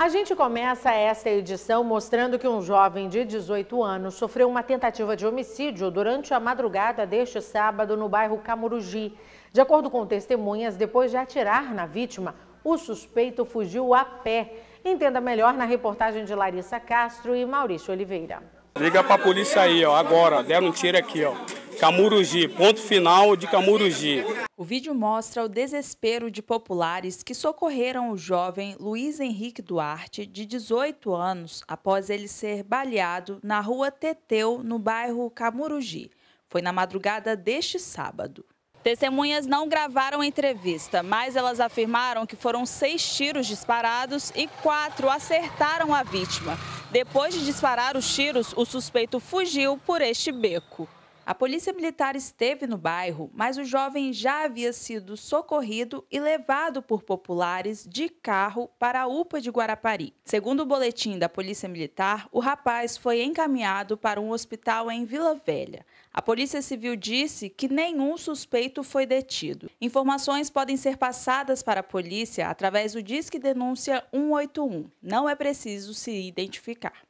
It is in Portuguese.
A gente começa esta edição mostrando que um jovem de 18 anos sofreu uma tentativa de homicídio durante a madrugada deste sábado no bairro Camurugi. De acordo com testemunhas, depois de atirar na vítima, o suspeito fugiu a pé. Entenda melhor na reportagem de Larissa Castro e Maurício Oliveira. Liga para a polícia aí, ó, agora. Deram um tiro aqui, ó. Camurugi, ponto final de Camurugi. O vídeo mostra o desespero de populares que socorreram o jovem Luiz Henrique Duarte, de 18 anos, após ele ser baleado na rua Teteu, no bairro Camurugi. Foi na madrugada deste sábado. Testemunhas não gravaram a entrevista, mas elas afirmaram que foram seis tiros disparados e quatro acertaram a vítima. Depois de disparar os tiros, o suspeito fugiu por este beco. A polícia militar esteve no bairro, mas o jovem já havia sido socorrido e levado por populares de carro para a UPA de Guarapari. Segundo o boletim da Polícia Militar, o rapaz foi encaminhado para um hospital em Vila Velha. A Polícia Civil disse que nenhum suspeito foi detido. Informações podem ser passadas para a polícia através do Disque Denúncia 181. Não é preciso se identificar.